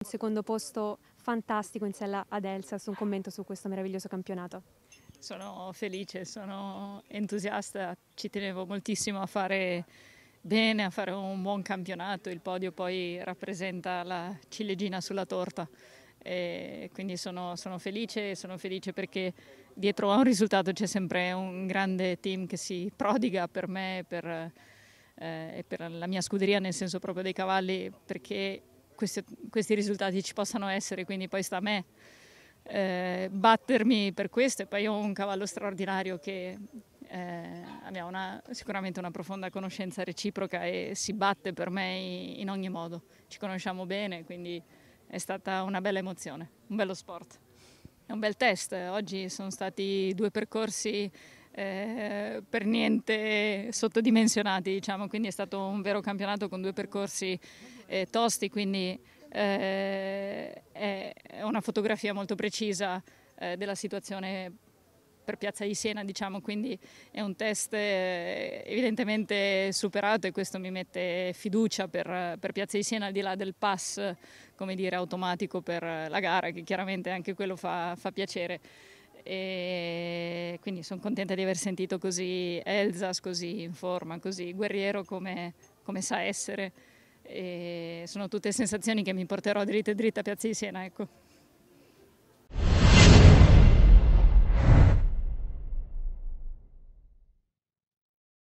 Un secondo posto fantastico in sella ad Elsas, un commento su questo meraviglioso campionato. Sono felice, sono entusiasta, ci tenevo moltissimo a fare bene, a fare un buon campionato, il podio poi rappresenta la ciliegina sulla torta. E quindi sono, sono felice, sono felice perché dietro a un risultato c'è sempre un grande team che si prodiga per me e per, eh, per la mia scuderia, nel senso proprio dei cavalli, perché questi, questi risultati ci possano essere, quindi poi sta a me eh, battermi per questo e poi ho un cavallo straordinario che eh, abbiamo una, sicuramente una profonda conoscenza reciproca e si batte per me in ogni modo, ci conosciamo bene, quindi è stata una bella emozione, un bello sport, è un bel test, oggi sono stati due percorsi eh, per niente sottodimensionati, diciamo. quindi è stato un vero campionato con due percorsi eh, tosti, quindi eh, è una fotografia molto precisa eh, della situazione per Piazza di Siena, diciamo, quindi è un test eh, evidentemente superato e questo mi mette fiducia per, per, Piazza di Siena, al di là del pass, come dire, automatico per la gara, che chiaramente anche quello fa, fa piacere. E quindi sono contenta di aver sentito così Elzas, così in forma, così guerriero come, come sa essere. E sono tutte sensazioni che mi porterò dritta e dritta a Piazza di Siena. Ecco.